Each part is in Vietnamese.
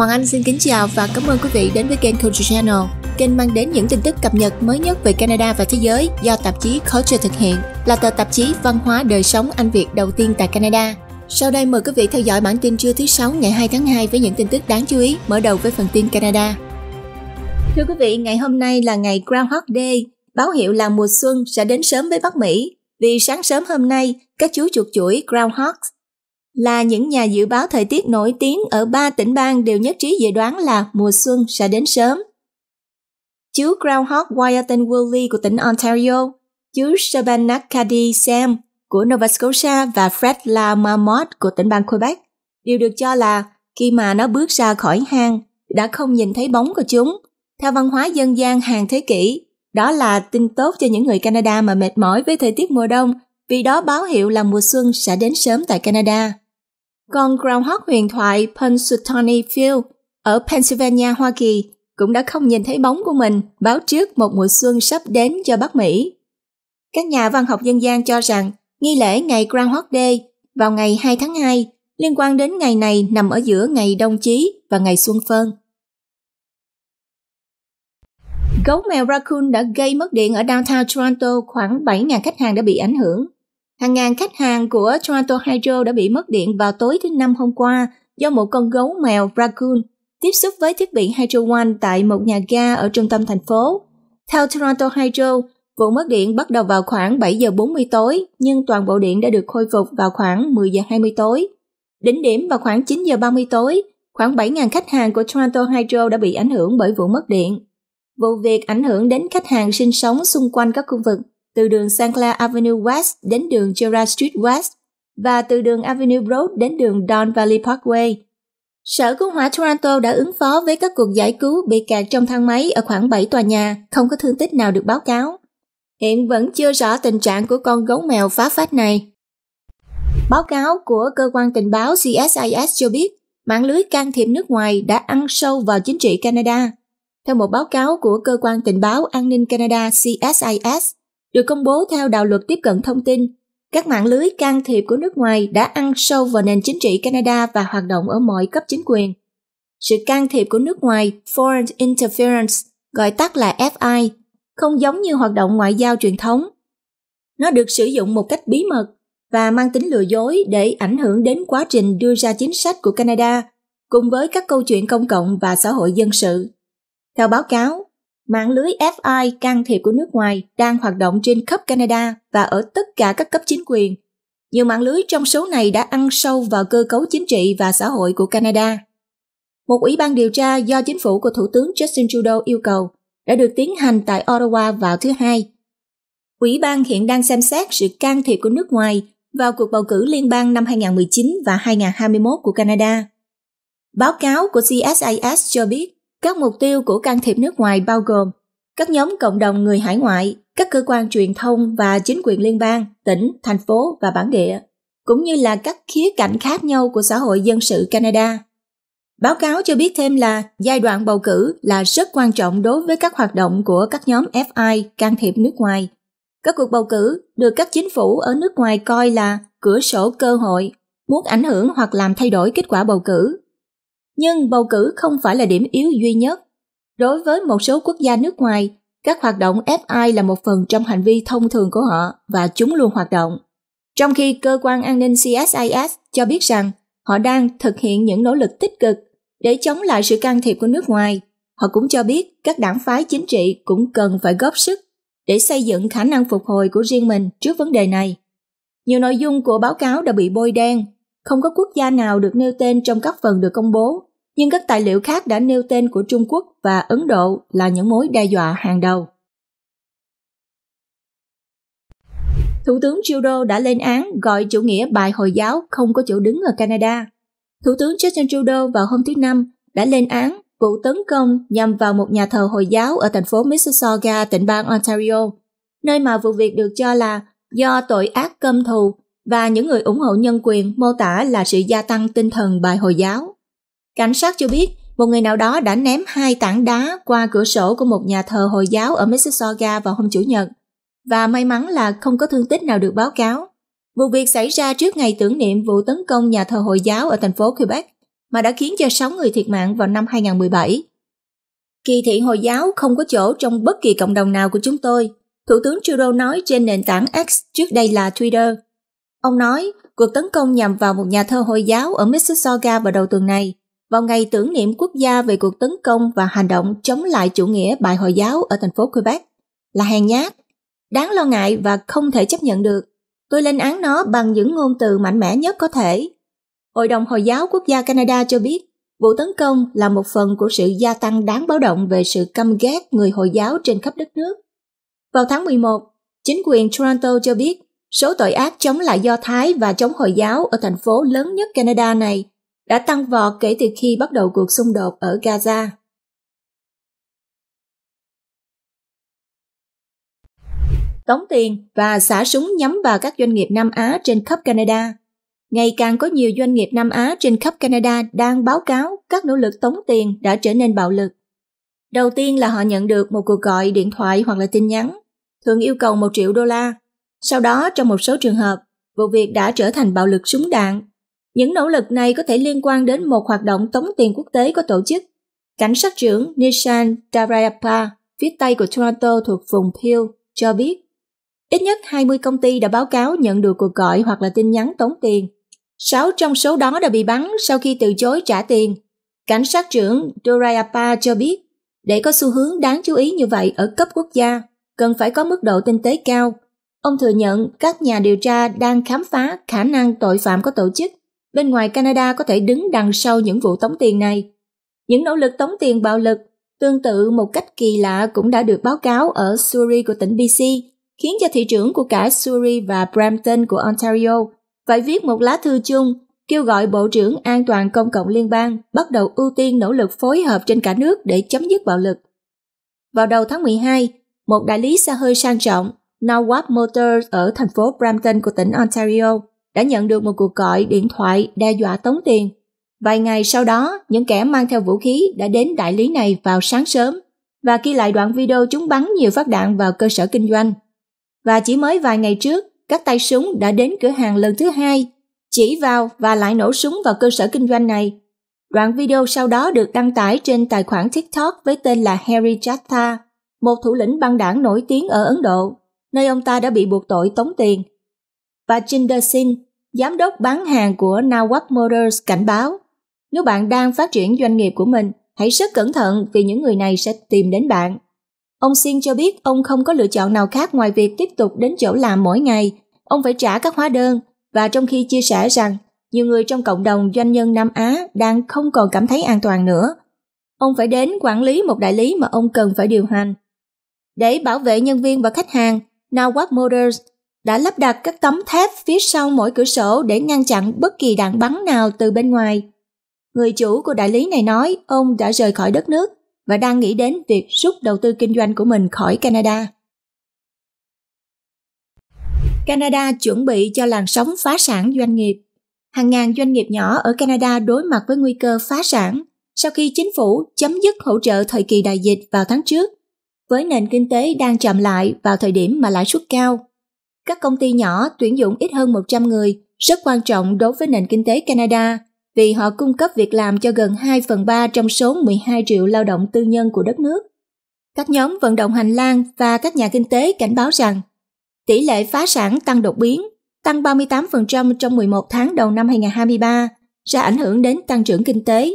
Hoàng Anh xin kính chào và cảm ơn quý vị đến với kênh Culture Channel. Kênh mang đến những tin tức cập nhật mới nhất về Canada và thế giới do tạp chí Culture thực hiện, là tờ tạp chí văn hóa đời sống Anh Việt đầu tiên tại Canada. Sau đây mời quý vị theo dõi bản tin trưa thứ Sáu ngày 2 tháng 2 với những tin tức đáng chú ý, mở đầu với phần tin Canada. Thưa quý vị, ngày hôm nay là ngày Groundhog Day, báo hiệu là mùa xuân sẽ đến sớm với Bắc Mỹ. Vì sáng sớm hôm nay, các chú chuột chuỗi Groundhogs là những nhà dự báo thời tiết nổi tiếng ở ba tỉnh bang đều nhất trí dự đoán là mùa xuân sẽ đến sớm. Chú Groundhog Wyatton Woolley của tỉnh Ontario, chú Shabanakadi Sam của Nova Scotia và Fred La, Lamarmot của tỉnh bang Quebec đều được cho là khi mà nó bước ra khỏi hang đã không nhìn thấy bóng của chúng. Theo văn hóa dân gian hàng thế kỷ, đó là tin tốt cho những người Canada mà mệt mỏi với thời tiết mùa đông vì đó báo hiệu là mùa xuân sẽ đến sớm tại Canada. Còn groundhog huyền thoại Punxsutawney Phil ở Pennsylvania, Hoa Kỳ cũng đã không nhìn thấy bóng của mình báo trước một mùa xuân sắp đến cho Bắc Mỹ. Các nhà văn học dân gian cho rằng nghi lễ ngày Groundhog Day vào ngày 2 tháng 2 liên quan đến ngày này nằm ở giữa ngày Đông Chí và ngày Xuân Phân. Gấu mèo raccoon đã gây mất điện ở downtown Toronto, khoảng 7.000 khách hàng đã bị ảnh hưởng. Hàng ngàn khách hàng của Toronto Hydro đã bị mất điện vào tối thứ Năm hôm qua do một con gấu mèo Raccoon tiếp xúc với thiết bị Hydro One tại một nhà ga ở trung tâm thành phố. Theo Toronto Hydro, vụ mất điện bắt đầu vào khoảng 7 giờ 40 tối, nhưng toàn bộ điện đã được khôi phục vào khoảng 10 giờ 20 tối. Đỉnh điểm vào khoảng 9 giờ 30 tối, khoảng 7.000 khách hàng của Toronto Hydro đã bị ảnh hưởng bởi vụ mất điện. Vụ việc ảnh hưởng đến khách hàng sinh sống xung quanh các khu vực từ đường St. Clair Avenue West đến đường gerard Street West và từ đường Avenue Broad đến đường Don Valley Parkway. Sở Cứu hỏa Toronto đã ứng phó với các cuộc giải cứu bị kẹt trong thang máy ở khoảng 7 tòa nhà, không có thương tích nào được báo cáo. Hiện vẫn chưa rõ tình trạng của con gấu mèo phá phách này. Báo cáo của cơ quan tình báo CSIS cho biết, mạng lưới can thiệp nước ngoài đã ăn sâu vào chính trị Canada. Theo một báo cáo của cơ quan tình báo an ninh Canada CSIS, được công bố theo đạo luật tiếp cận thông tin, các mạng lưới can thiệp của nước ngoài đã ăn sâu vào nền chính trị Canada và hoạt động ở mọi cấp chính quyền. Sự can thiệp của nước ngoài Foreign Interference, gọi tắt là FI, không giống như hoạt động ngoại giao truyền thống. Nó được sử dụng một cách bí mật và mang tính lừa dối để ảnh hưởng đến quá trình đưa ra chính sách của Canada cùng với các câu chuyện công cộng và xã hội dân sự. Theo báo cáo, Mạng lưới FI can thiệp của nước ngoài đang hoạt động trên khắp Canada và ở tất cả các cấp chính quyền. Nhiều mạng lưới trong số này đã ăn sâu vào cơ cấu chính trị và xã hội của Canada. Một ủy ban điều tra do chính phủ của Thủ tướng Justin Trudeau yêu cầu đã được tiến hành tại Ottawa vào thứ Hai. Ủy ban hiện đang xem xét sự can thiệp của nước ngoài vào cuộc bầu cử liên bang năm 2019 và 2021 của Canada. Báo cáo của CSIS cho biết các mục tiêu của can thiệp nước ngoài bao gồm các nhóm cộng đồng người hải ngoại, các cơ quan truyền thông và chính quyền liên bang, tỉnh, thành phố và bản địa, cũng như là các khía cạnh khác nhau của xã hội dân sự Canada. Báo cáo cho biết thêm là giai đoạn bầu cử là rất quan trọng đối với các hoạt động của các nhóm FI can thiệp nước ngoài. Các cuộc bầu cử được các chính phủ ở nước ngoài coi là cửa sổ cơ hội muốn ảnh hưởng hoặc làm thay đổi kết quả bầu cử nhưng bầu cử không phải là điểm yếu duy nhất. Đối với một số quốc gia nước ngoài, các hoạt động FI là một phần trong hành vi thông thường của họ và chúng luôn hoạt động. Trong khi cơ quan an ninh CSIS cho biết rằng họ đang thực hiện những nỗ lực tích cực để chống lại sự can thiệp của nước ngoài, họ cũng cho biết các đảng phái chính trị cũng cần phải góp sức để xây dựng khả năng phục hồi của riêng mình trước vấn đề này. Nhiều nội dung của báo cáo đã bị bôi đen, không có quốc gia nào được nêu tên trong các phần được công bố nhưng các tài liệu khác đã nêu tên của Trung Quốc và Ấn Độ là những mối đe dọa hàng đầu. Thủ tướng Trudeau đã lên án gọi chủ nghĩa bài Hồi giáo không có chỗ đứng ở Canada. Thủ tướng Justin Trudeau vào hôm thứ Năm đã lên án vụ tấn công nhằm vào một nhà thờ Hồi giáo ở thành phố Mississauga, tỉnh bang Ontario, nơi mà vụ việc được cho là do tội ác cơm thù và những người ủng hộ nhân quyền mô tả là sự gia tăng tinh thần bài Hồi giáo. Cảnh sát cho biết, một người nào đó đã ném hai tảng đá qua cửa sổ của một nhà thờ Hồi giáo ở Mississauga vào hôm Chủ nhật, và may mắn là không có thương tích nào được báo cáo. Vụ việc xảy ra trước ngày tưởng niệm vụ tấn công nhà thờ Hồi giáo ở thành phố Quebec, mà đã khiến cho 6 người thiệt mạng vào năm 2017. Kỳ thị Hồi giáo không có chỗ trong bất kỳ cộng đồng nào của chúng tôi, Thủ tướng Trudeau nói trên nền tảng X trước đây là Twitter. Ông nói, cuộc tấn công nhằm vào một nhà thơ Hồi giáo ở Mississauga vào đầu tuần này vào ngày tưởng niệm quốc gia về cuộc tấn công và hành động chống lại chủ nghĩa bài Hồi giáo ở thành phố Quebec là hèn nhát, đáng lo ngại và không thể chấp nhận được. Tôi lên án nó bằng những ngôn từ mạnh mẽ nhất có thể. Hội đồng Hồi giáo quốc gia Canada cho biết vụ tấn công là một phần của sự gia tăng đáng báo động về sự căm ghét người Hồi giáo trên khắp đất nước. Vào tháng 11, chính quyền Toronto cho biết số tội ác chống lại Do Thái và chống Hồi giáo ở thành phố lớn nhất Canada này đã tăng vọt kể từ khi bắt đầu cuộc xung đột ở Gaza. Tống tiền và xả súng nhắm vào các doanh nghiệp Nam Á trên khắp Canada. Ngày càng có nhiều doanh nghiệp Nam Á trên khắp Canada đang báo cáo các nỗ lực tống tiền đã trở nên bạo lực. Đầu tiên là họ nhận được một cuộc gọi điện thoại hoặc là tin nhắn, thường yêu cầu 1 triệu đô la. Sau đó, trong một số trường hợp, vụ việc đã trở thành bạo lực súng đạn những nỗ lực này có thể liên quan đến một hoạt động tống tiền quốc tế có tổ chức. Cảnh sát trưởng Nishan Darayapa, phía Tây của Toronto thuộc vùng Peel, cho biết ít nhất 20 công ty đã báo cáo nhận được cuộc gọi hoặc là tin nhắn tống tiền. Sáu trong số đó đã bị bắn sau khi từ chối trả tiền. Cảnh sát trưởng Dorayapa cho biết, để có xu hướng đáng chú ý như vậy ở cấp quốc gia, cần phải có mức độ tinh tế cao. Ông thừa nhận các nhà điều tra đang khám phá khả năng tội phạm có tổ chức bên ngoài Canada có thể đứng đằng sau những vụ tống tiền này. Những nỗ lực tống tiền bạo lực tương tự một cách kỳ lạ cũng đã được báo cáo ở Surrey của tỉnh BC, khiến cho thị trưởng của cả Surrey và Brampton của Ontario phải viết một lá thư chung kêu gọi Bộ trưởng An toàn Công cộng Liên bang bắt đầu ưu tiên nỗ lực phối hợp trên cả nước để chấm dứt bạo lực. Vào đầu tháng 12, một đại lý xe hơi sang trọng, Norwalk Motors ở thành phố Brampton của tỉnh Ontario, đã nhận được một cuộc gọi điện thoại đe dọa tống tiền. Vài ngày sau đó, những kẻ mang theo vũ khí đã đến đại lý này vào sáng sớm và ghi lại đoạn video chúng bắn nhiều phát đạn vào cơ sở kinh doanh. Và chỉ mới vài ngày trước, các tay súng đã đến cửa hàng lần thứ hai, chỉ vào và lại nổ súng vào cơ sở kinh doanh này. Đoạn video sau đó được đăng tải trên tài khoản TikTok với tên là Harry Chatta, một thủ lĩnh băng đảng nổi tiếng ở Ấn Độ, nơi ông ta đã bị buộc tội tống tiền và Jinder Singh, giám đốc bán hàng của Nawab Motors cảnh báo, nếu bạn đang phát triển doanh nghiệp của mình, hãy rất cẩn thận vì những người này sẽ tìm đến bạn. Ông Singh cho biết ông không có lựa chọn nào khác ngoài việc tiếp tục đến chỗ làm mỗi ngày. Ông phải trả các hóa đơn và trong khi chia sẻ rằng nhiều người trong cộng đồng doanh nhân Nam Á đang không còn cảm thấy an toàn nữa. Ông phải đến quản lý một đại lý mà ông cần phải điều hành. Để bảo vệ nhân viên và khách hàng, Nawab Motors đã lắp đặt các tấm thép phía sau mỗi cửa sổ để ngăn chặn bất kỳ đạn bắn nào từ bên ngoài. Người chủ của đại lý này nói ông đã rời khỏi đất nước và đang nghĩ đến việc rút đầu tư kinh doanh của mình khỏi Canada. Canada chuẩn bị cho làn sóng phá sản doanh nghiệp. Hàng ngàn doanh nghiệp nhỏ ở Canada đối mặt với nguy cơ phá sản sau khi chính phủ chấm dứt hỗ trợ thời kỳ đại dịch vào tháng trước, với nền kinh tế đang chậm lại vào thời điểm mà lãi suất cao các công ty nhỏ tuyển dụng ít hơn 100 người rất quan trọng đối với nền kinh tế Canada vì họ cung cấp việc làm cho gần 2 phần 3 trong số 12 triệu lao động tư nhân của đất nước. Các nhóm vận động hành lang và các nhà kinh tế cảnh báo rằng tỷ lệ phá sản tăng đột biến, tăng 38% trong 11 tháng đầu năm 2023, sẽ ảnh hưởng đến tăng trưởng kinh tế.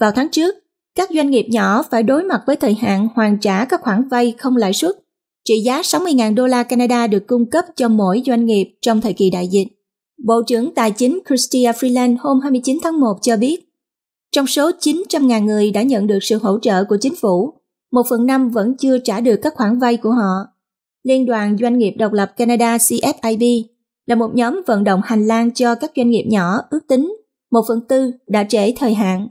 Vào tháng trước, các doanh nghiệp nhỏ phải đối mặt với thời hạn hoàn trả các khoản vay không lãi suất trị giá 60.000 đô la Canada được cung cấp cho mỗi doanh nghiệp trong thời kỳ đại dịch. Bộ trưởng Tài chính Chrystia Freeland hôm 29 tháng 1 cho biết, trong số 900.000 người đã nhận được sự hỗ trợ của chính phủ, một phần năm vẫn chưa trả được các khoản vay của họ. Liên đoàn Doanh nghiệp Độc lập Canada CFIB là một nhóm vận động hành lang cho các doanh nghiệp nhỏ ước tính một phần tư đã trễ thời hạn.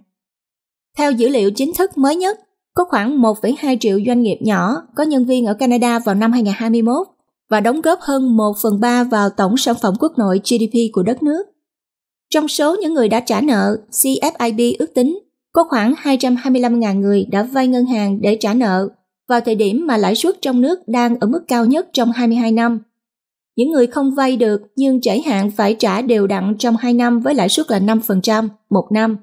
Theo dữ liệu chính thức mới nhất, có khoảng 1,2 triệu doanh nghiệp nhỏ có nhân viên ở Canada vào năm 2021 và đóng góp hơn 1 phần 3 vào tổng sản phẩm quốc nội GDP của đất nước. Trong số những người đã trả nợ, CFIB ước tính có khoảng 225.000 người đã vay ngân hàng để trả nợ vào thời điểm mà lãi suất trong nước đang ở mức cao nhất trong 22 năm. Những người không vay được nhưng trải hạn phải trả đều đặn trong 2 năm với lãi suất là 5% một năm.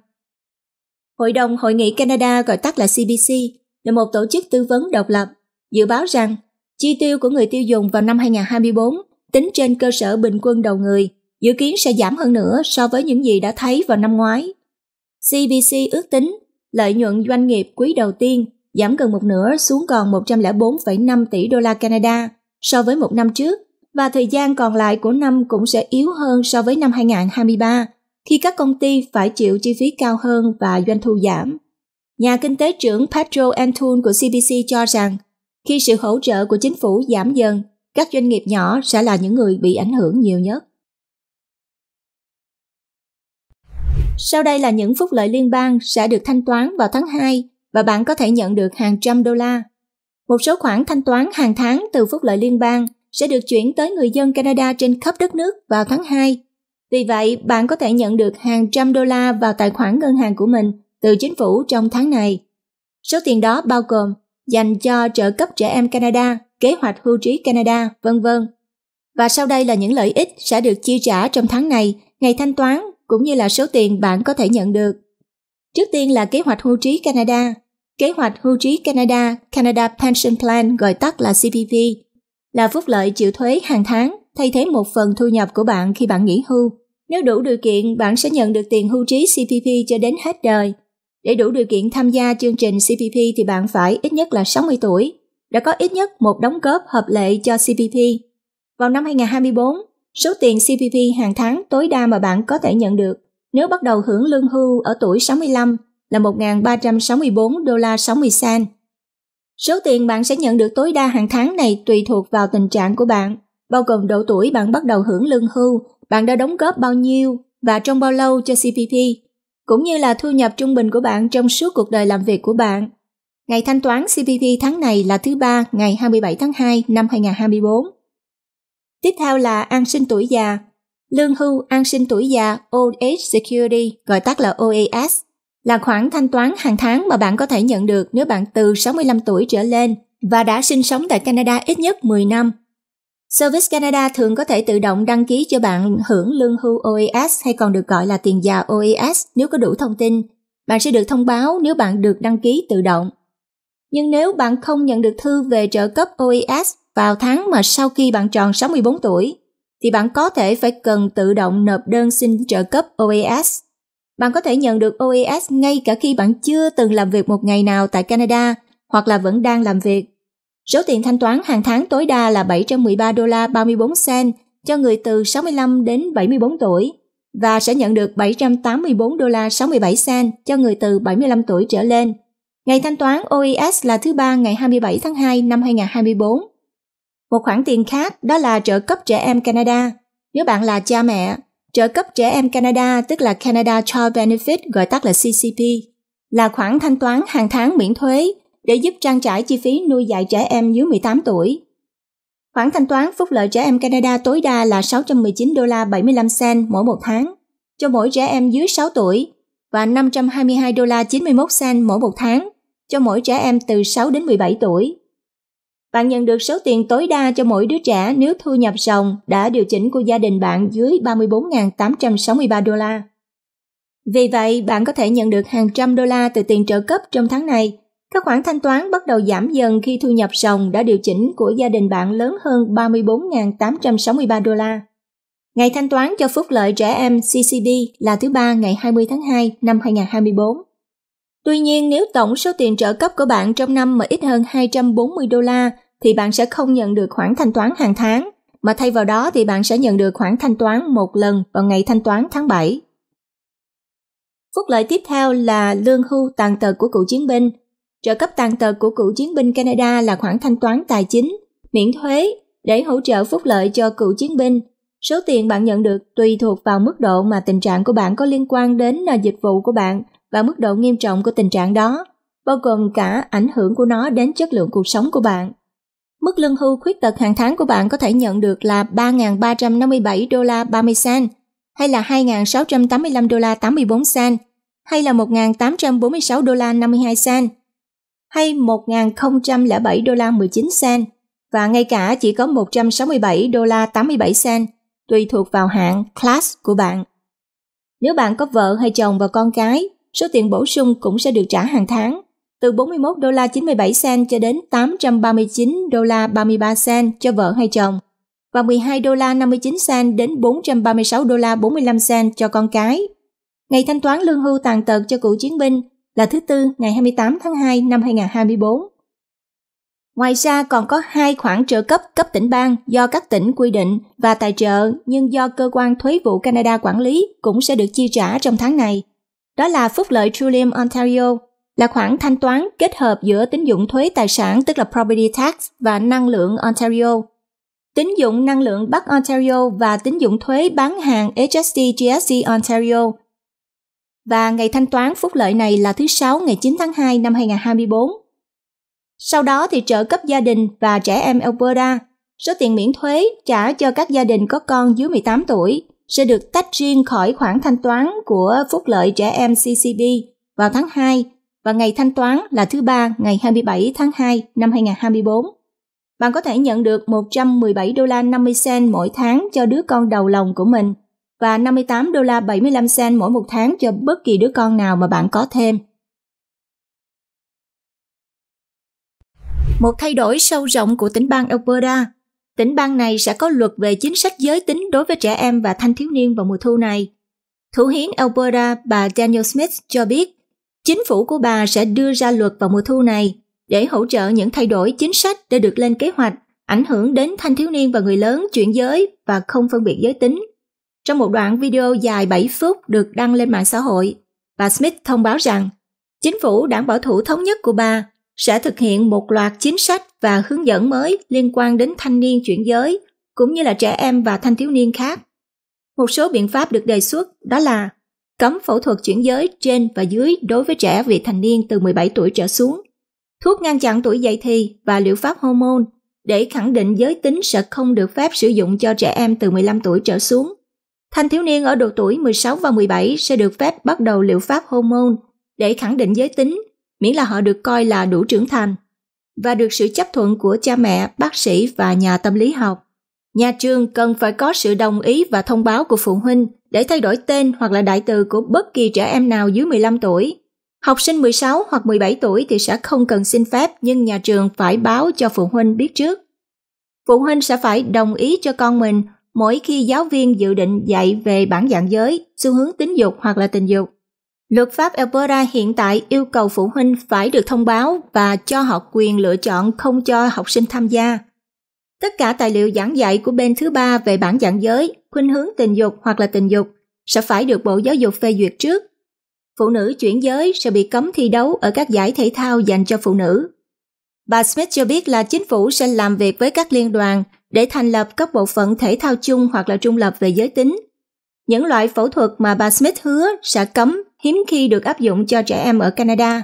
Hội đồng Hội nghị Canada gọi tắt là CBC là một tổ chức tư vấn độc lập, dự báo rằng chi tiêu của người tiêu dùng vào năm 2024 tính trên cơ sở bình quân đầu người dự kiến sẽ giảm hơn nữa so với những gì đã thấy vào năm ngoái. CBC ước tính lợi nhuận doanh nghiệp quý đầu tiên giảm gần một nửa xuống còn 104,5 tỷ đô la Canada so với một năm trước và thời gian còn lại của năm cũng sẽ yếu hơn so với năm 2023 khi các công ty phải chịu chi phí cao hơn và doanh thu giảm. Nhà kinh tế trưởng Pedro Antun của CBC cho rằng, khi sự hỗ trợ của chính phủ giảm dần, các doanh nghiệp nhỏ sẽ là những người bị ảnh hưởng nhiều nhất. Sau đây là những phúc lợi liên bang sẽ được thanh toán vào tháng 2 và bạn có thể nhận được hàng trăm đô la. Một số khoản thanh toán hàng tháng từ phúc lợi liên bang sẽ được chuyển tới người dân Canada trên khắp đất nước vào tháng 2 vì vậy, bạn có thể nhận được hàng trăm đô la vào tài khoản ngân hàng của mình từ chính phủ trong tháng này. Số tiền đó bao gồm dành cho trợ cấp trẻ em Canada, kế hoạch hưu trí Canada, vân vân. Và sau đây là những lợi ích sẽ được chi trả trong tháng này, ngày thanh toán cũng như là số tiền bạn có thể nhận được. Trước tiên là kế hoạch hưu trí Canada. Kế hoạch hưu trí Canada, Canada Pension Plan gọi tắt là CPP, là phúc lợi chịu thuế hàng tháng thay thế một phần thu nhập của bạn khi bạn nghỉ hưu. Nếu đủ điều kiện, bạn sẽ nhận được tiền hưu trí CPP cho đến hết đời. Để đủ điều kiện tham gia chương trình CPP thì bạn phải ít nhất là 60 tuổi, đã có ít nhất một đóng góp hợp lệ cho CPP. Vào năm 2024, số tiền CPP hàng tháng tối đa mà bạn có thể nhận được nếu bắt đầu hưởng lương hưu ở tuổi 65 là 1.364 đô la 60 cent. Số tiền bạn sẽ nhận được tối đa hàng tháng này tùy thuộc vào tình trạng của bạn, bao gồm độ tuổi bạn bắt đầu hưởng lương hưu bạn đã đóng góp bao nhiêu và trong bao lâu cho CPP, cũng như là thu nhập trung bình của bạn trong suốt cuộc đời làm việc của bạn. Ngày thanh toán CPP tháng này là thứ ba ngày 27 tháng 2 năm 2024. Tiếp theo là an sinh tuổi già. Lương hưu an sinh tuổi già Old Age Security, gọi tắt là OAS, là khoản thanh toán hàng tháng mà bạn có thể nhận được nếu bạn từ 65 tuổi trở lên và đã sinh sống tại Canada ít nhất 10 năm Service Canada thường có thể tự động đăng ký cho bạn hưởng lương hưu OAS hay còn được gọi là tiền già OAS nếu có đủ thông tin. Bạn sẽ được thông báo nếu bạn được đăng ký tự động. Nhưng nếu bạn không nhận được thư về trợ cấp OAS vào tháng mà sau khi bạn tròn 64 tuổi, thì bạn có thể phải cần tự động nộp đơn xin trợ cấp OAS. Bạn có thể nhận được OAS ngay cả khi bạn chưa từng làm việc một ngày nào tại Canada hoặc là vẫn đang làm việc Số tiền thanh toán hàng tháng tối đa là 713 đô la 34 sen cho người từ 65 đến 74 tuổi và sẽ nhận được 784 đô la 67 sen cho người từ 75 tuổi trở lên. Ngày thanh toán OES là thứ ba ngày 27 tháng 2 năm 2024. Một khoản tiền khác đó là trợ cấp trẻ em Canada. Nếu bạn là cha mẹ, trợ cấp trẻ em Canada tức là Canada Child Benefit gọi tắt là CCP là khoản thanh toán hàng tháng miễn thuế để giúp trang trải chi phí nuôi dạy trẻ em dưới 18 tuổi. Khoản thanh toán phúc lợi trẻ em Canada tối đa là 619 đô la 75 sen mỗi một tháng cho mỗi trẻ em dưới 6 tuổi và 522 đô la 91 sen mỗi một tháng cho mỗi trẻ em từ 6 đến 17 tuổi. Bạn nhận được số tiền tối đa cho mỗi đứa trẻ nếu thu nhập ròng đã điều chỉnh của gia đình bạn dưới 34.863 đô la. Vì vậy, bạn có thể nhận được hàng trăm đô la từ tiền trợ cấp trong tháng này các khoản thanh toán bắt đầu giảm dần khi thu nhập ròng đã điều chỉnh của gia đình bạn lớn hơn 34.863 đô la. Ngày thanh toán cho phúc lợi trẻ em CCB là thứ ba ngày 20 tháng 2 năm 2024. Tuy nhiên, nếu tổng số tiền trợ cấp của bạn trong năm mà ít hơn 240 đô la thì bạn sẽ không nhận được khoản thanh toán hàng tháng, mà thay vào đó thì bạn sẽ nhận được khoản thanh toán một lần vào ngày thanh toán tháng 7. Phúc lợi tiếp theo là lương hưu tàn tật của cựu chiến binh – Trợ cấp tàn tật của cựu chiến binh Canada là khoản thanh toán tài chính, miễn thuế để hỗ trợ phúc lợi cho cựu chiến binh. Số tiền bạn nhận được tùy thuộc vào mức độ mà tình trạng của bạn có liên quan đến dịch vụ của bạn và mức độ nghiêm trọng của tình trạng đó, bao gồm cả ảnh hưởng của nó đến chất lượng cuộc sống của bạn. Mức lương hưu khuyết tật hàng tháng của bạn có thể nhận được là 3.357 đô la 30 cent, hay là 2.685 đô la 84 cent, hay là 1.846 đô la 52 cent hay 1.007 đô la 19 sen và ngay cả chỉ có 167 đô la 87 sen, tùy thuộc vào hạng class của bạn. Nếu bạn có vợ hay chồng và con cái, số tiền bổ sung cũng sẽ được trả hàng tháng, từ 41 đô la 97 sen cho đến 839 đô la 33 sen cho vợ hay chồng và 12 đô la 59 sen đến 436 đô la 45 sen cho con cái. Ngày thanh toán lương hưu tàn tật cho cựu chiến binh là thứ tư ngày 28 tháng 2 năm 2024. Ngoài ra còn có hai khoản trợ cấp cấp tỉnh bang do các tỉnh quy định và tài trợ nhưng do cơ quan thuế vụ Canada quản lý cũng sẽ được chi trả trong tháng này. Đó là phúc lợi Trillium Ontario, là khoản thanh toán kết hợp giữa tín dụng thuế tài sản tức là Property Tax và năng lượng Ontario. Tín dụng năng lượng Bắc Ontario và tín dụng thuế bán hàng HST GST Ontario và ngày thanh toán phúc lợi này là thứ Sáu ngày 9 tháng 2 năm 2024. Sau đó thì trợ cấp gia đình và trẻ em Alberta, số tiền miễn thuế trả cho các gia đình có con dưới 18 tuổi sẽ được tách riêng khỏi khoản thanh toán của phúc lợi trẻ em CCB vào tháng 2 và ngày thanh toán là thứ ba ngày 27 tháng 2 năm 2024. Bạn có thể nhận được 117 đô la 50 cent mỗi tháng cho đứa con đầu lòng của mình và 58 đô la 75 sen mỗi một tháng cho bất kỳ đứa con nào mà bạn có thêm. Một thay đổi sâu rộng của tỉnh bang Alberta. Tỉnh bang này sẽ có luật về chính sách giới tính đối với trẻ em và thanh thiếu niên vào mùa thu này. Thủ hiến Alberta bà Daniel Smith cho biết, chính phủ của bà sẽ đưa ra luật vào mùa thu này để hỗ trợ những thay đổi chính sách đã được lên kế hoạch ảnh hưởng đến thanh thiếu niên và người lớn chuyển giới và không phân biệt giới tính trong một đoạn video dài 7 phút được đăng lên mạng xã hội, bà Smith thông báo rằng chính phủ đảng bảo thủ thống nhất của bà sẽ thực hiện một loạt chính sách và hướng dẫn mới liên quan đến thanh niên chuyển giới cũng như là trẻ em và thanh thiếu niên khác. Một số biện pháp được đề xuất đó là cấm phẫu thuật chuyển giới trên và dưới đối với trẻ vị thành niên từ 17 tuổi trở xuống, thuốc ngăn chặn tuổi dậy thì và liệu pháp hormone để khẳng định giới tính sẽ không được phép sử dụng cho trẻ em từ 15 tuổi trở xuống Thanh thiếu niên ở độ tuổi 16 và 17 sẽ được phép bắt đầu liệu pháp hormone để khẳng định giới tính, miễn là họ được coi là đủ trưởng thành và được sự chấp thuận của cha mẹ, bác sĩ và nhà tâm lý học. Nhà trường cần phải có sự đồng ý và thông báo của phụ huynh để thay đổi tên hoặc là đại từ của bất kỳ trẻ em nào dưới 15 tuổi. Học sinh 16 hoặc 17 tuổi thì sẽ không cần xin phép nhưng nhà trường phải báo cho phụ huynh biết trước. Phụ huynh sẽ phải đồng ý cho con mình mỗi khi giáo viên dự định dạy về bản dạng giới, xu hướng tính dục hoặc là tình dục. Luật pháp Alberta hiện tại yêu cầu phụ huynh phải được thông báo và cho họ quyền lựa chọn không cho học sinh tham gia. Tất cả tài liệu giảng dạy của bên thứ ba về bản dạng giới, khuynh hướng tình dục hoặc là tình dục sẽ phải được Bộ Giáo dục phê duyệt trước. Phụ nữ chuyển giới sẽ bị cấm thi đấu ở các giải thể thao dành cho phụ nữ. Bà Smith cho biết là chính phủ sẽ làm việc với các liên đoàn để thành lập các bộ phận thể thao chung hoặc là trung lập về giới tính. Những loại phẫu thuật mà bà Smith hứa sẽ cấm hiếm khi được áp dụng cho trẻ em ở Canada.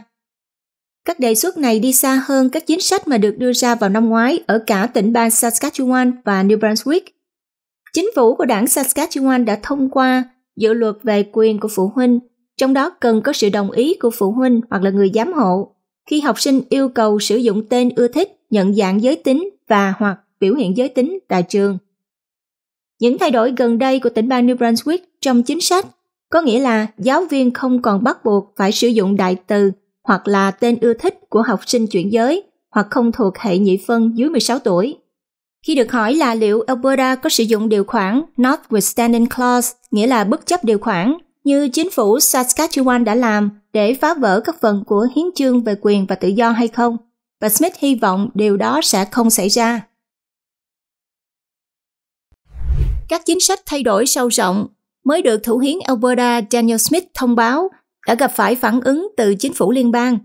Các đề xuất này đi xa hơn các chính sách mà được đưa ra vào năm ngoái ở cả tỉnh bang Saskatchewan và New Brunswick. Chính phủ của đảng Saskatchewan đã thông qua dự luật về quyền của phụ huynh, trong đó cần có sự đồng ý của phụ huynh hoặc là người giám hộ khi học sinh yêu cầu sử dụng tên ưa thích, nhận dạng giới tính và hoặc biểu hiện giới tính tại trường. Những thay đổi gần đây của tỉnh bang New Brunswick trong chính sách có nghĩa là giáo viên không còn bắt buộc phải sử dụng đại từ hoặc là tên ưa thích của học sinh chuyển giới hoặc không thuộc hệ nhị phân dưới 16 tuổi. Khi được hỏi là liệu Alberta có sử dụng điều khoản Notwithstanding Clause, nghĩa là bất chấp điều khoản, như chính phủ Saskatchewan đã làm để phá vỡ các phần của hiến chương về quyền và tự do hay không, và Smith hy vọng điều đó sẽ không xảy ra. các chính sách thay đổi sâu rộng mới được thủ hiến Alberta Daniel Smith thông báo đã gặp phải phản ứng từ chính phủ liên bang.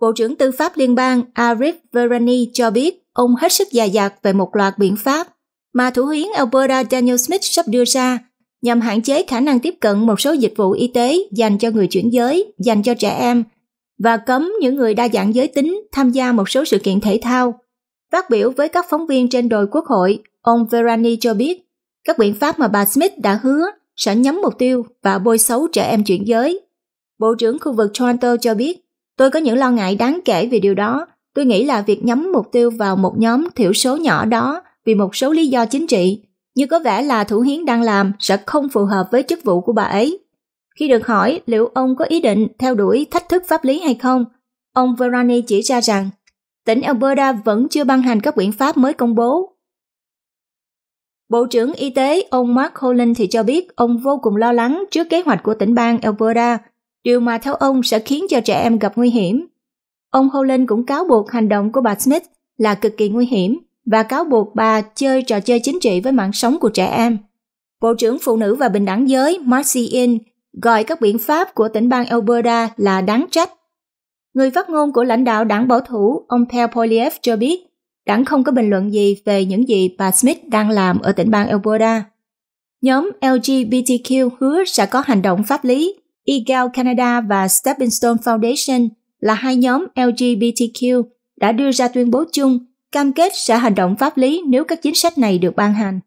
Bộ trưởng Tư pháp liên bang Arif Verani cho biết ông hết sức dè dặt về một loạt biện pháp mà thủ hiến Alberta Daniel Smith sắp đưa ra nhằm hạn chế khả năng tiếp cận một số dịch vụ y tế dành cho người chuyển giới, dành cho trẻ em và cấm những người đa dạng giới tính tham gia một số sự kiện thể thao. Phát biểu với các phóng viên trên đồi quốc hội, ông Verani cho biết các biện pháp mà bà Smith đã hứa sẽ nhắm mục tiêu và bôi xấu trẻ em chuyển giới. Bộ trưởng khu vực Toronto cho biết, tôi có những lo ngại đáng kể về điều đó. Tôi nghĩ là việc nhắm mục tiêu vào một nhóm thiểu số nhỏ đó vì một số lý do chính trị, như có vẻ là Thủ Hiến đang làm sẽ không phù hợp với chức vụ của bà ấy. Khi được hỏi liệu ông có ý định theo đuổi thách thức pháp lý hay không, ông Verani chỉ ra rằng tỉnh Alberta vẫn chưa ban hành các biện pháp mới công bố Bộ trưởng Y tế ông Mark Holland thì cho biết ông vô cùng lo lắng trước kế hoạch của tỉnh bang Alberta, điều mà theo ông sẽ khiến cho trẻ em gặp nguy hiểm. Ông Holland cũng cáo buộc hành động của bà Smith là cực kỳ nguy hiểm và cáo buộc bà chơi trò chơi chính trị với mạng sống của trẻ em. Bộ trưởng Phụ nữ và Bình đẳng giới Marcy In gọi các biện pháp của tỉnh bang Alberta là đáng trách. Người phát ngôn của lãnh đạo đảng bảo thủ, ông Pell Poliev cho biết đảng không có bình luận gì về những gì bà Smith đang làm ở tỉnh bang Alberta. Nhóm LGBTQ hứa sẽ có hành động pháp lý. Egal Canada và Stepping Stone Foundation là hai nhóm LGBTQ đã đưa ra tuyên bố chung cam kết sẽ hành động pháp lý nếu các chính sách này được ban hành.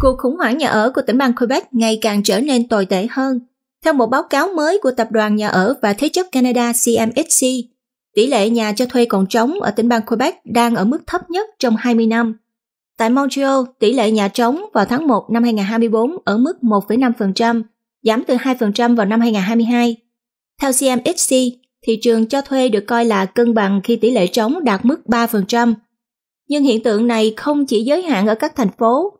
Cuộc khủng hoảng nhà ở của tỉnh bang Quebec ngày càng trở nên tồi tệ hơn. Theo một báo cáo mới của Tập đoàn Nhà ở và Thế chấp Canada CMHC, Tỷ lệ nhà cho thuê còn trống ở tỉnh bang Quebec đang ở mức thấp nhất trong 20 năm. Tại Montreal, tỷ lệ nhà trống vào tháng 1 năm 2024 ở mức 1,5%, giảm từ 2% vào năm 2022. Theo CMHC, thị trường cho thuê được coi là cân bằng khi tỷ lệ trống đạt mức 3%. Nhưng hiện tượng này không chỉ giới hạn ở các thành phố.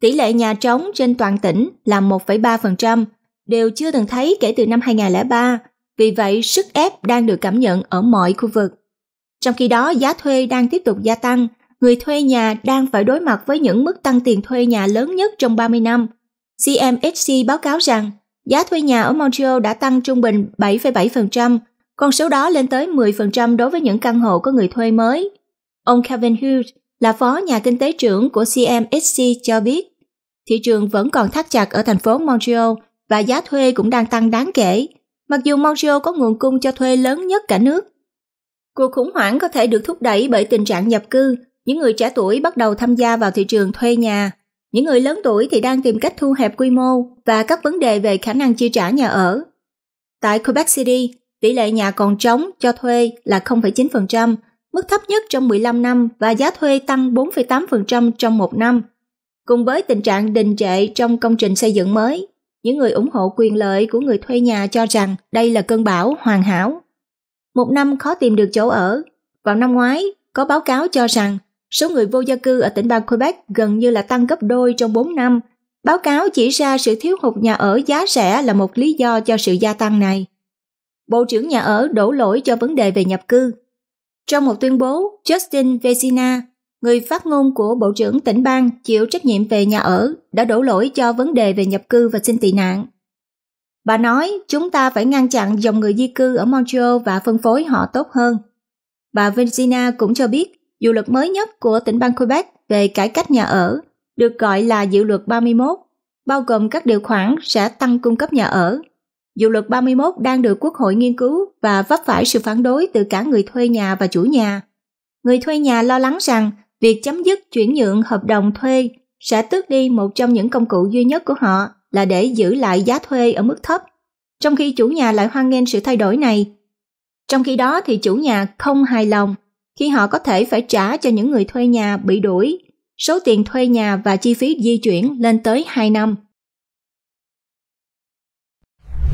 Tỷ lệ nhà trống trên toàn tỉnh là 1,3%, đều chưa từng thấy kể từ năm 2003 vì vậy, sức ép đang được cảm nhận ở mọi khu vực. Trong khi đó, giá thuê đang tiếp tục gia tăng, người thuê nhà đang phải đối mặt với những mức tăng tiền thuê nhà lớn nhất trong 30 năm. CMHC báo cáo rằng giá thuê nhà ở Montreal đã tăng trung bình 7,7%, con số đó lên tới 10% đối với những căn hộ có người thuê mới. Ông Kevin Hughes là phó nhà kinh tế trưởng của CMHC cho biết, thị trường vẫn còn thắt chặt ở thành phố Montreal và giá thuê cũng đang tăng đáng kể, mặc dù Montreal có nguồn cung cho thuê lớn nhất cả nước. Cuộc khủng hoảng có thể được thúc đẩy bởi tình trạng nhập cư, những người trẻ tuổi bắt đầu tham gia vào thị trường thuê nhà, những người lớn tuổi thì đang tìm cách thu hẹp quy mô và các vấn đề về khả năng chi trả nhà ở. Tại Quebec City, tỷ lệ nhà còn trống cho thuê là 0,9%, mức thấp nhất trong 15 năm và giá thuê tăng 4,8% trong một năm. Cùng với tình trạng đình trệ trong công trình xây dựng mới, những người ủng hộ quyền lợi của người thuê nhà cho rằng đây là cơn bão hoàn hảo. Một năm khó tìm được chỗ ở. Vào năm ngoái, có báo cáo cho rằng số người vô gia cư ở tỉnh bang Quebec gần như là tăng gấp đôi trong 4 năm. Báo cáo chỉ ra sự thiếu hụt nhà ở giá rẻ là một lý do cho sự gia tăng này. Bộ trưởng nhà ở đổ lỗi cho vấn đề về nhập cư. Trong một tuyên bố, Justin Vezina, người phát ngôn của Bộ trưởng tỉnh bang chịu trách nhiệm về nhà ở đã đổ lỗi cho vấn đề về nhập cư và xin tị nạn. Bà nói chúng ta phải ngăn chặn dòng người di cư ở Montreal và phân phối họ tốt hơn. Bà Virginia cũng cho biết dự luật mới nhất của tỉnh bang Quebec về cải cách nhà ở được gọi là dự luật 31, bao gồm các điều khoản sẽ tăng cung cấp nhà ở. Dự luật 31 đang được Quốc hội nghiên cứu và vấp phải sự phản đối từ cả người thuê nhà và chủ nhà. Người thuê nhà lo lắng rằng việc chấm dứt chuyển nhượng hợp đồng thuê sẽ tước đi một trong những công cụ duy nhất của họ là để giữ lại giá thuê ở mức thấp, trong khi chủ nhà lại hoan nghênh sự thay đổi này. Trong khi đó thì chủ nhà không hài lòng khi họ có thể phải trả cho những người thuê nhà bị đuổi số tiền thuê nhà và chi phí di chuyển lên tới 2 năm.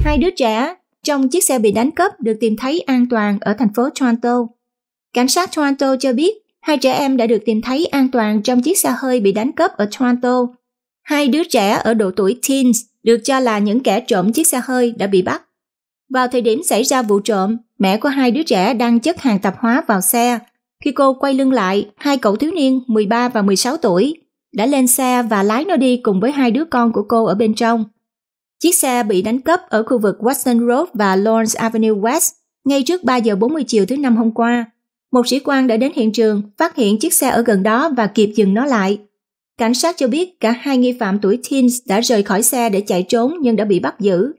Hai đứa trẻ trong chiếc xe bị đánh cắp được tìm thấy an toàn ở thành phố Toronto. Cảnh sát Toronto cho biết Hai trẻ em đã được tìm thấy an toàn trong chiếc xe hơi bị đánh cắp ở Toronto. Hai đứa trẻ ở độ tuổi teens được cho là những kẻ trộm chiếc xe hơi đã bị bắt. Vào thời điểm xảy ra vụ trộm, mẹ của hai đứa trẻ đang chất hàng tạp hóa vào xe. Khi cô quay lưng lại, hai cậu thiếu niên 13 và 16 tuổi đã lên xe và lái nó đi cùng với hai đứa con của cô ở bên trong. Chiếc xe bị đánh cắp ở khu vực Western Road và Lawrence Avenue West ngay trước 3 giờ 40 chiều thứ năm hôm qua một sĩ quan đã đến hiện trường, phát hiện chiếc xe ở gần đó và kịp dừng nó lại. Cảnh sát cho biết cả hai nghi phạm tuổi teens đã rời khỏi xe để chạy trốn nhưng đã bị bắt giữ.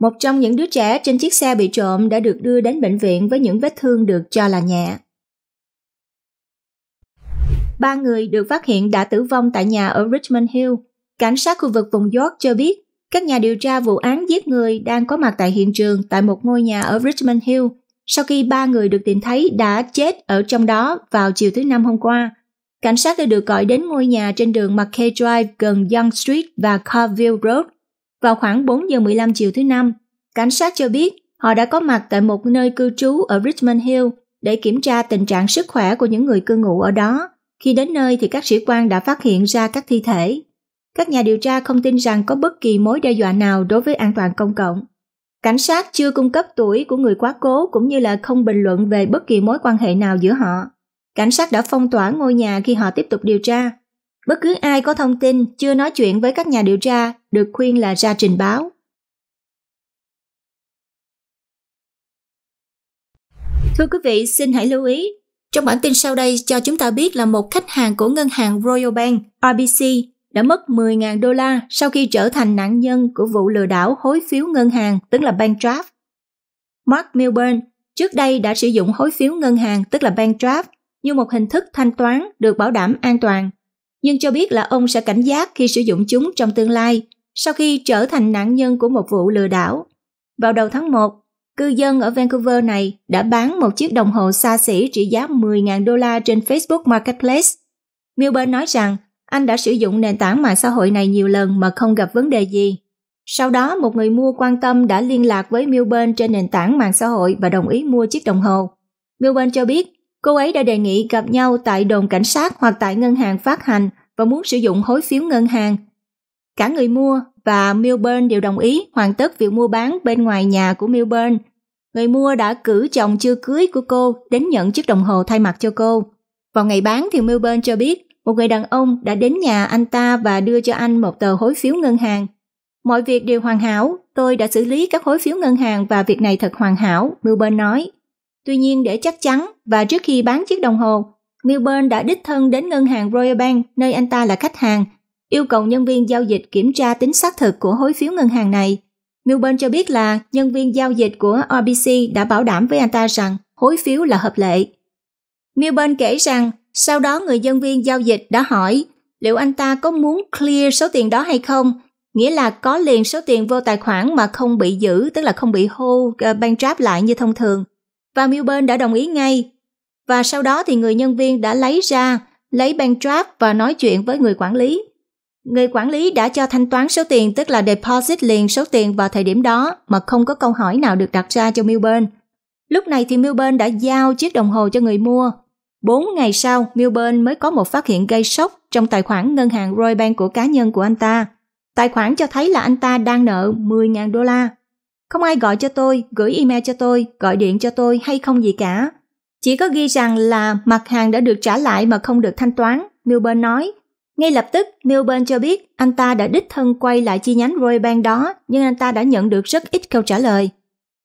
Một trong những đứa trẻ trên chiếc xe bị trộm đã được đưa đến bệnh viện với những vết thương được cho là nhẹ. Ba người được phát hiện đã tử vong tại nhà ở Richmond Hill. Cảnh sát khu vực vùng York cho biết các nhà điều tra vụ án giết người đang có mặt tại hiện trường tại một ngôi nhà ở Richmond Hill sau khi ba người được tìm thấy đã chết ở trong đó vào chiều thứ năm hôm qua. Cảnh sát đã được gọi đến ngôi nhà trên đường McKay Drive gần Young Street và Carville Road. Vào khoảng 4 giờ 15 chiều thứ năm, cảnh sát cho biết họ đã có mặt tại một nơi cư trú ở Richmond Hill để kiểm tra tình trạng sức khỏe của những người cư ngụ ở đó. Khi đến nơi thì các sĩ quan đã phát hiện ra các thi thể. Các nhà điều tra không tin rằng có bất kỳ mối đe dọa nào đối với an toàn công cộng. Cảnh sát chưa cung cấp tuổi của người quá cố cũng như là không bình luận về bất kỳ mối quan hệ nào giữa họ. Cảnh sát đã phong tỏa ngôi nhà khi họ tiếp tục điều tra. Bất cứ ai có thông tin chưa nói chuyện với các nhà điều tra được khuyên là ra trình báo. Thưa quý vị, xin hãy lưu ý, trong bản tin sau đây cho chúng ta biết là một khách hàng của ngân hàng Royal Bank, RBC, đã mất 10.000 đô la sau khi trở thành nạn nhân của vụ lừa đảo hối phiếu ngân hàng, tức là bank draft. Mark Milburn trước đây đã sử dụng hối phiếu ngân hàng, tức là bank draft, như một hình thức thanh toán được bảo đảm an toàn, nhưng cho biết là ông sẽ cảnh giác khi sử dụng chúng trong tương lai sau khi trở thành nạn nhân của một vụ lừa đảo. Vào đầu tháng 1, cư dân ở Vancouver này đã bán một chiếc đồng hồ xa xỉ trị giá 10.000 đô la trên Facebook Marketplace. Milburn nói rằng anh đã sử dụng nền tảng mạng xã hội này nhiều lần mà không gặp vấn đề gì. Sau đó, một người mua quan tâm đã liên lạc với Milburn trên nền tảng mạng xã hội và đồng ý mua chiếc đồng hồ. Milburn cho biết, cô ấy đã đề nghị gặp nhau tại đồn cảnh sát hoặc tại ngân hàng phát hành và muốn sử dụng hối phiếu ngân hàng. Cả người mua và Milburn đều đồng ý hoàn tất việc mua bán bên ngoài nhà của Milburn. Người mua đã cử chồng chưa cưới của cô đến nhận chiếc đồng hồ thay mặt cho cô. Vào ngày bán thì Milburn cho biết một người đàn ông đã đến nhà anh ta và đưa cho anh một tờ hối phiếu ngân hàng. Mọi việc đều hoàn hảo, tôi đã xử lý các hối phiếu ngân hàng và việc này thật hoàn hảo, Milburn nói. Tuy nhiên để chắc chắn và trước khi bán chiếc đồng hồ, Milburn đã đích thân đến ngân hàng Royal Bank nơi anh ta là khách hàng, yêu cầu nhân viên giao dịch kiểm tra tính xác thực của hối phiếu ngân hàng này. Milburn cho biết là nhân viên giao dịch của RBC đã bảo đảm với anh ta rằng hối phiếu là hợp lệ. Milburn kể rằng sau đó người nhân viên giao dịch đã hỏi liệu anh ta có muốn clear số tiền đó hay không, nghĩa là có liền số tiền vô tài khoản mà không bị giữ, tức là không bị hold uh, bank trap lại như thông thường. Và Milburn đã đồng ý ngay. Và sau đó thì người nhân viên đã lấy ra, lấy bank trap và nói chuyện với người quản lý. Người quản lý đã cho thanh toán số tiền tức là deposit liền số tiền vào thời điểm đó mà không có câu hỏi nào được đặt ra cho Milburn. Lúc này thì Milburn đã giao chiếc đồng hồ cho người mua 4 ngày sau, Milburn mới có một phát hiện gây sốc trong tài khoản ngân hàng Royal Bank của cá nhân của anh ta. Tài khoản cho thấy là anh ta đang nợ 10.000 đô la. Không ai gọi cho tôi, gửi email cho tôi, gọi điện cho tôi hay không gì cả. Chỉ có ghi rằng là mặt hàng đã được trả lại mà không được thanh toán, Milburn nói. Ngay lập tức, Milburn cho biết anh ta đã đích thân quay lại chi nhánh Royal Bank đó, nhưng anh ta đã nhận được rất ít câu trả lời.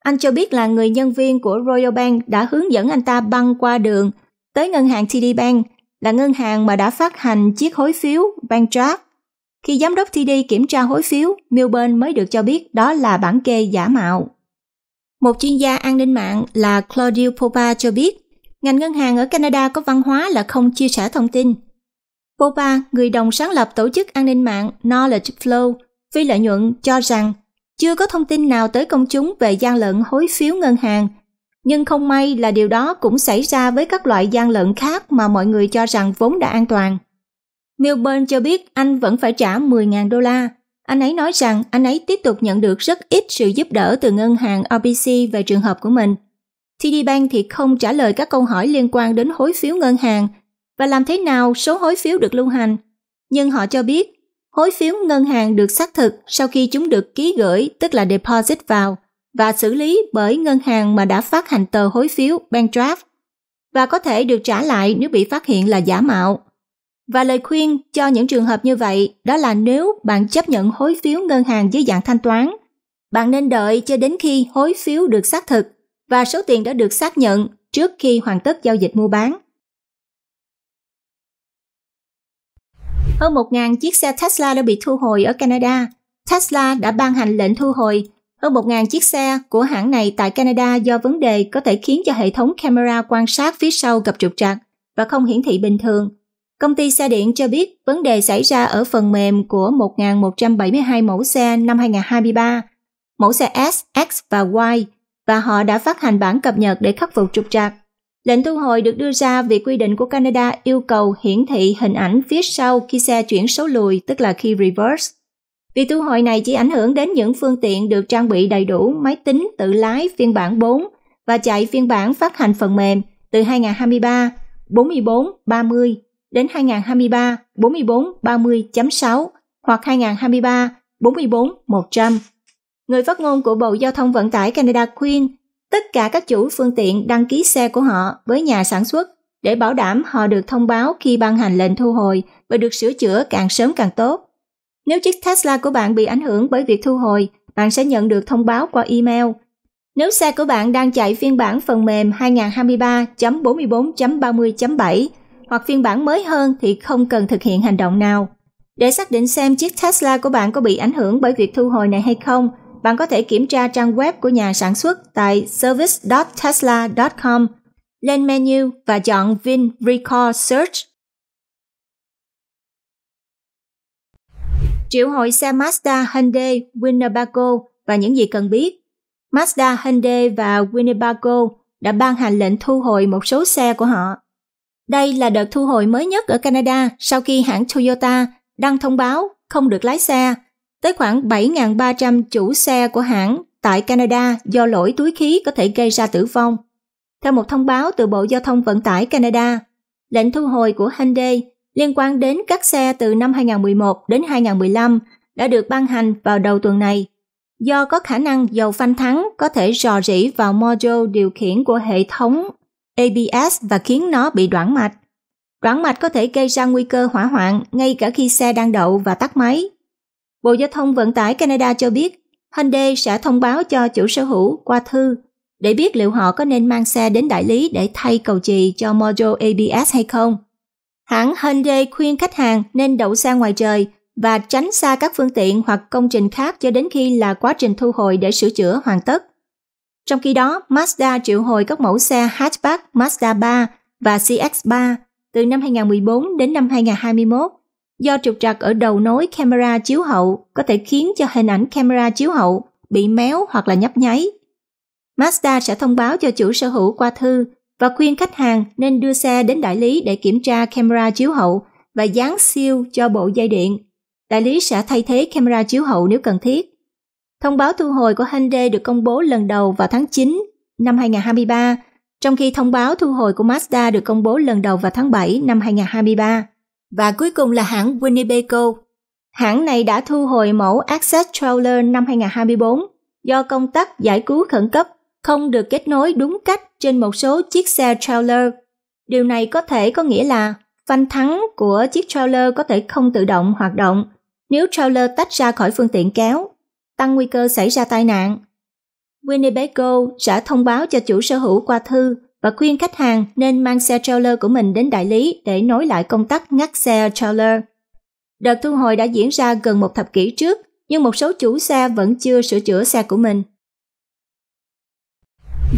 Anh cho biết là người nhân viên của Royal Bank đã hướng dẫn anh ta băng qua đường tới ngân hàng TD Bank là ngân hàng mà đã phát hành chiếc hối phiếu Bank Draft. Khi giám đốc TD kiểm tra hối phiếu, Milburn mới được cho biết đó là bản kê giả mạo. Một chuyên gia an ninh mạng là Claudio Popa cho biết, ngành ngân hàng ở Canada có văn hóa là không chia sẻ thông tin. Popa, người đồng sáng lập tổ chức an ninh mạng Knowledge Flow, phi lợi nhuận cho rằng chưa có thông tin nào tới công chúng về gian lận hối phiếu ngân hàng nhưng không may là điều đó cũng xảy ra với các loại gian lận khác mà mọi người cho rằng vốn đã an toàn. Milburn cho biết anh vẫn phải trả 10.000 đô la. Anh ấy nói rằng anh ấy tiếp tục nhận được rất ít sự giúp đỡ từ ngân hàng RBC về trường hợp của mình. TD Bank thì không trả lời các câu hỏi liên quan đến hối phiếu ngân hàng và làm thế nào số hối phiếu được lưu hành. Nhưng họ cho biết hối phiếu ngân hàng được xác thực sau khi chúng được ký gửi, tức là deposit vào và xử lý bởi ngân hàng mà đã phát hành tờ hối phiếu bank draft và có thể được trả lại nếu bị phát hiện là giả mạo. Và lời khuyên cho những trường hợp như vậy đó là nếu bạn chấp nhận hối phiếu ngân hàng dưới dạng thanh toán, bạn nên đợi cho đến khi hối phiếu được xác thực và số tiền đã được xác nhận trước khi hoàn tất giao dịch mua bán. Hơn 1.000 chiếc xe Tesla đã bị thu hồi ở Canada. Tesla đã ban hành lệnh thu hồi hơn 1.000 chiếc xe của hãng này tại Canada do vấn đề có thể khiến cho hệ thống camera quan sát phía sau gặp trục trặc và không hiển thị bình thường. Công ty xe điện cho biết vấn đề xảy ra ở phần mềm của 1.172 mẫu xe năm 2023, mẫu xe S, X và Y, và họ đã phát hành bản cập nhật để khắc phục trục trặc. Lệnh thu hồi được đưa ra vì quy định của Canada yêu cầu hiển thị hình ảnh phía sau khi xe chuyển số lùi, tức là khi reverse. Vì thu hồi này chỉ ảnh hưởng đến những phương tiện được trang bị đầy đủ máy tính tự lái phiên bản 4 và chạy phiên bản phát hành phần mềm từ 2023 44 30 đến 2023 44 30.6 hoặc 2023 44 100. Người phát ngôn của Bộ Giao thông Vận tải Canada khuyên tất cả các chủ phương tiện đăng ký xe của họ với nhà sản xuất để bảo đảm họ được thông báo khi ban hành lệnh thu hồi và được sửa chữa càng sớm càng tốt. Nếu chiếc Tesla của bạn bị ảnh hưởng bởi việc thu hồi, bạn sẽ nhận được thông báo qua email. Nếu xe của bạn đang chạy phiên bản phần mềm 2023.44.30.7 hoặc phiên bản mới hơn thì không cần thực hiện hành động nào. Để xác định xem chiếc Tesla của bạn có bị ảnh hưởng bởi việc thu hồi này hay không, bạn có thể kiểm tra trang web của nhà sản xuất tại service.tesla.com, lên menu và chọn VIN Recall Search triệu hội xe Mazda Hyundai Winnebago và những gì cần biết. Mazda Hyundai và Winnebago đã ban hành lệnh thu hồi một số xe của họ. Đây là đợt thu hồi mới nhất ở Canada sau khi hãng Toyota đăng thông báo không được lái xe. Tới khoảng 7.300 chủ xe của hãng tại Canada do lỗi túi khí có thể gây ra tử vong. Theo một thông báo từ Bộ Giao thông Vận tải Canada, lệnh thu hồi của Hyundai liên quan đến các xe từ năm 2011 đến 2015 đã được ban hành vào đầu tuần này. Do có khả năng dầu phanh thắng có thể rò rỉ vào module điều khiển của hệ thống ABS và khiến nó bị đoạn mạch. Đoạn mạch có thể gây ra nguy cơ hỏa hoạn ngay cả khi xe đang đậu và tắt máy. Bộ Giao thông Vận tải Canada cho biết Hyundai sẽ thông báo cho chủ sở hữu qua thư để biết liệu họ có nên mang xe đến đại lý để thay cầu chì cho module ABS hay không hãng Hyundai khuyên khách hàng nên đậu xe ngoài trời và tránh xa các phương tiện hoặc công trình khác cho đến khi là quá trình thu hồi để sửa chữa hoàn tất. Trong khi đó, Mazda triệu hồi các mẫu xe hatchback Mazda 3 và CX-3 từ năm 2014 đến năm 2021 do trục trặc ở đầu nối camera chiếu hậu có thể khiến cho hình ảnh camera chiếu hậu bị méo hoặc là nhấp nháy. Mazda sẽ thông báo cho chủ sở hữu qua thư và khuyên khách hàng nên đưa xe đến đại lý để kiểm tra camera chiếu hậu và dán siêu cho bộ dây điện. Đại lý sẽ thay thế camera chiếu hậu nếu cần thiết. Thông báo thu hồi của Hyundai được công bố lần đầu vào tháng 9 năm 2023, trong khi thông báo thu hồi của Mazda được công bố lần đầu vào tháng 7 năm 2023. Và cuối cùng là hãng Winnebago. Hãng này đã thu hồi mẫu Access Trailer năm 2024 do công tác giải cứu khẩn cấp không được kết nối đúng cách trên một số chiếc xe trailer. Điều này có thể có nghĩa là phanh thắng của chiếc trailer có thể không tự động hoạt động nếu trailer tách ra khỏi phương tiện kéo, tăng nguy cơ xảy ra tai nạn. Winnebago sẽ thông báo cho chủ sở hữu qua thư và khuyên khách hàng nên mang xe trailer của mình đến đại lý để nối lại công tắc ngắt xe trailer. Đợt thu hồi đã diễn ra gần một thập kỷ trước, nhưng một số chủ xe vẫn chưa sửa chữa xe của mình.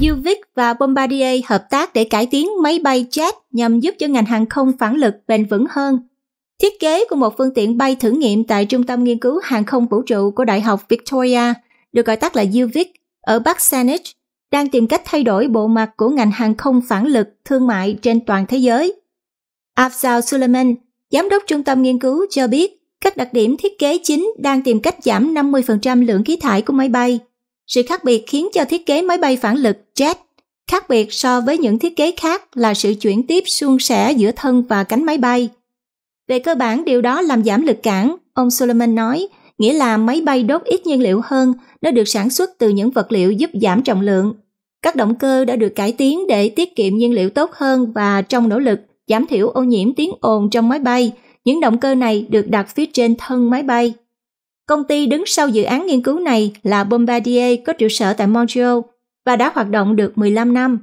Juvic và Bombardier hợp tác để cải tiến máy bay jet nhằm giúp cho ngành hàng không phản lực bền vững hơn. Thiết kế của một phương tiện bay thử nghiệm tại Trung tâm Nghiên cứu Hàng không Vũ trụ của Đại học Victoria, được gọi tắt là Juvic, ở Bắc Saanich, đang tìm cách thay đổi bộ mặt của ngành hàng không phản lực thương mại trên toàn thế giới. Afzal Suleiman, giám đốc trung tâm nghiên cứu cho biết các đặc điểm thiết kế chính đang tìm cách giảm 50% lượng khí thải của máy bay sự khác biệt khiến cho thiết kế máy bay phản lực Jet khác biệt so với những thiết kế khác là sự chuyển tiếp suôn sẻ giữa thân và cánh máy bay. Về cơ bản điều đó làm giảm lực cản, ông Solomon nói, nghĩa là máy bay đốt ít nhiên liệu hơn, nó được sản xuất từ những vật liệu giúp giảm trọng lượng. Các động cơ đã được cải tiến để tiết kiệm nhiên liệu tốt hơn và trong nỗ lực giảm thiểu ô nhiễm tiếng ồn trong máy bay, những động cơ này được đặt phía trên thân máy bay. Công ty đứng sau dự án nghiên cứu này là Bombardier có trụ sở tại Montreal và đã hoạt động được 15 năm.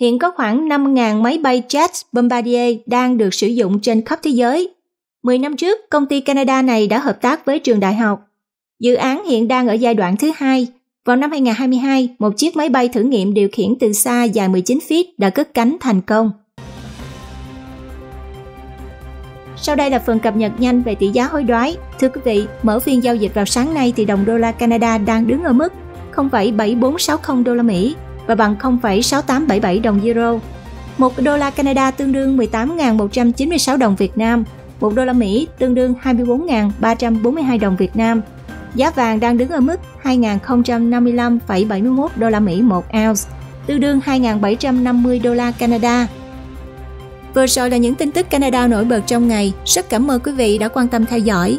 Hiện có khoảng 5.000 máy bay jet Bombardier đang được sử dụng trên khắp thế giới. 10 năm trước, công ty Canada này đã hợp tác với trường đại học. Dự án hiện đang ở giai đoạn thứ hai. Vào năm 2022, một chiếc máy bay thử nghiệm điều khiển từ xa dài 19 feet đã cất cánh thành công. Sau đây là phần cập nhật nhanh về tỷ giá hối đoái. Thưa quý vị, mở phiên giao dịch vào sáng nay thì đồng đô la Canada đang đứng ở mức 0,7460 đô la Mỹ và bằng 0,6877 đồng euro. một đô la Canada tương đương 18.196 đồng Việt Nam, một đô la Mỹ tương đương 24.342 đồng Việt Nam. Giá vàng đang đứng ở mức 2.055,71 đô la Mỹ một ounce, tương đương 2.750 đô la Canada, Vừa rồi là những tin tức Canada nổi bật trong ngày. Rất cảm ơn quý vị đã quan tâm theo dõi.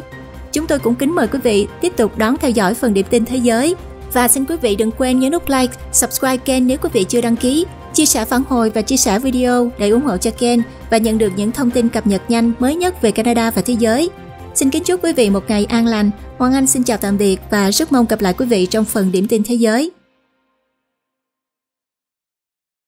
Chúng tôi cũng kính mời quý vị tiếp tục đón theo dõi phần điểm tin thế giới. Và xin quý vị đừng quên nhấn nút like, subscribe kênh nếu quý vị chưa đăng ký, chia sẻ phản hồi và chia sẻ video để ủng hộ cho kênh và nhận được những thông tin cập nhật nhanh mới nhất về Canada và thế giới. Xin kính chúc quý vị một ngày an lành. Hoàng Anh xin chào tạm biệt và rất mong gặp lại quý vị trong phần điểm tin thế giới.